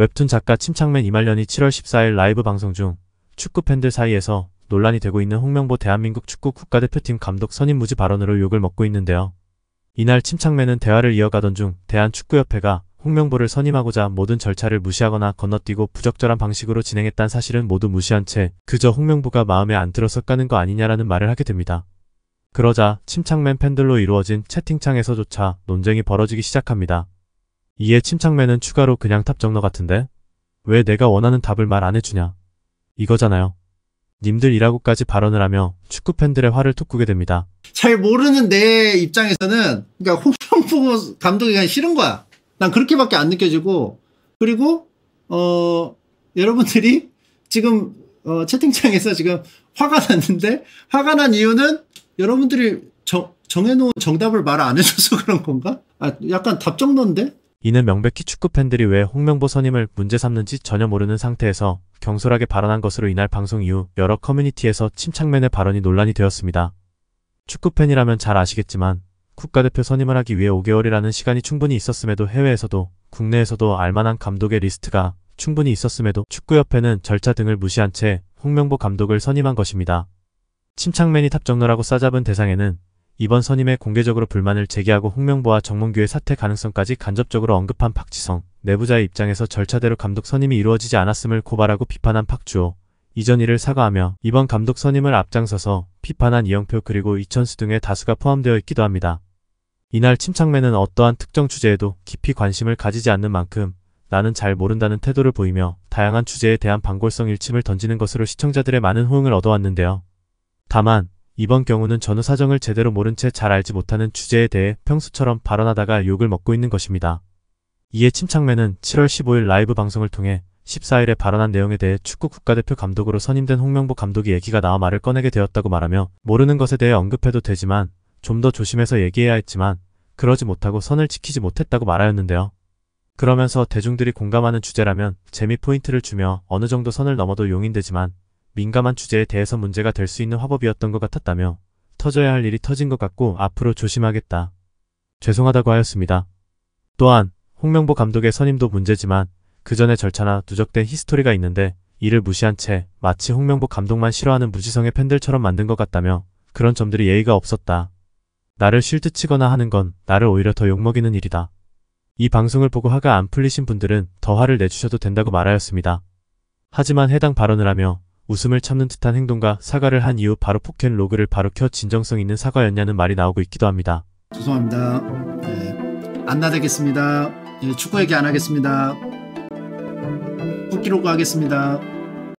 웹툰 작가 침착맨 이말년이 7월 14일 라이브 방송 중 축구 팬들 사이에서 논란이 되고 있는 홍명보 대한민국 축구 국가대표팀 감독 선임 무지 발언으로 욕을 먹고 있는데요. 이날 침착맨은 대화를 이어가던 중 대한축구협회가 홍명보를 선임하고자 모든 절차를 무시하거나 건너뛰고 부적절한 방식으로 진행했다는 사실은 모두 무시한 채 그저 홍명보가 마음에 안 들어서 까는 거 아니냐라는 말을 하게 됩니다. 그러자 침착맨 팬들로 이루어진 채팅창에서조차 논쟁이 벌어지기 시작합니다. 이에 침착맨은 추가로 그냥 탑정너 같은데? 왜 내가 원하는 답을 말 안 해주냐? 이거잖아요. 님들이라고까지 발언을 하며 축구 팬들의 화를 톡구게 됩니다. 잘 모르는 내 입장에서는 그러니까 홍명보 감독이 그냥 싫은 거야. 난 그렇게밖에 안 느껴지고 그리고 어 여러분들이 지금 어, 채팅창에서 지금 화가 났는데 화가 난 이유는 여러분들이 정, 정해놓은 정답을 말 안 해줘서 그런 건가? 아 약간 답정너인데 이는 명백히 축구 팬들이 왜 홍명보 선임을 문제 삼는지 전혀 모르는 상태에서 경솔하게 발언한 것으로 이날 방송 이후 여러 커뮤니티에서 침착맨의 발언이 논란이 되었습니다. 축구 팬이라면 잘 아시겠지만 국가대표 선임을 하기 위해 5개월이라는 시간이 충분히 있었음에도 해외에서도 국내에서도 알만한 감독의 리스트가 충분히 있었음에도 축구협회는 절차 등을 무시한 채 홍명보 감독을 선임한 것입니다. 침착맨이 탑정노라고 싸잡은 대상에는 이번 선임에 공개적으로 불만을 제기하고 홍명보와 정문규의 사퇴 가능성까지 간접적으로 언급한 박지성, 내부자의 입장에서 절차대로 감독 선임이 이루어지지 않았음을 고발하고 비판한 박주호, 이전 일을 사과하며 이번 감독 선임을 앞장서서 비판한 이영표 그리고 이천수 등의 다수가 포함되어 있기도 합니다. 이날 침착맨은 어떠한 특정 주제에도 깊이 관심을 가지지 않는 만큼 나는 잘 모른다는 태도를 보이며 다양한 주제에 대한 방골성 일침을 던지는 것으로 시청자들의 많은 호응을 얻어왔는데요. 다만 이번 경우는 전후 사정을 제대로 모른 채 잘 알지 못하는 주제에 대해 평소처럼 발언하다가 욕을 먹고 있는 것입니다. 이에 침착맨은 7월 15일 라이브 방송을 통해 14일에 발언한 내용에 대해 축구 국가대표 감독으로 선임된 홍명보 감독이 얘기가 나와 말을 꺼내게 되었다고 말하며 모르는 것에 대해 언급해도 되지만 좀 더 조심해서 얘기해야 했지만 그러지 못하고 선을 지키지 못했다고 말하였는데요. 그러면서 대중들이 공감하는 주제라면 재미 포인트를 주며 어느 정도 선을 넘어도 용인되지만 민감한 주제에 대해서 문제가 될 수 있는 화법이었던 것 같았다며 터져야 할 일이 터진 것 같고 앞으로 조심하겠다. 죄송하다고 하였습니다. 또한 홍명보 감독의 선임도 문제지만 그 전에 절차나 누적된 히스토리가 있는데 이를 무시한 채 마치 홍명보 감독만 싫어하는 무지성의 팬들처럼 만든 것 같다며 그런 점들이 예의가 없었다. 나를 쉴드 치거나 하는 건 나를 오히려 더 욕먹이는 일이다. 이 방송을 보고 화가 안 풀리신 분들은 더 화를 내주셔도 된다고 말하였습니다. 하지만 해당 발언을 하며 웃음을 참는 듯한 행동과 사과를 한 이후 바로 폭행 로그를 바로 켜 진정성 있는 사과였냐는 말이 나오고 있기도 합니다. 죄송합니다. 네, 안 나대겠습니다. 네, 축구 얘기 안 하겠습니다. 뽑기로그 겠습니다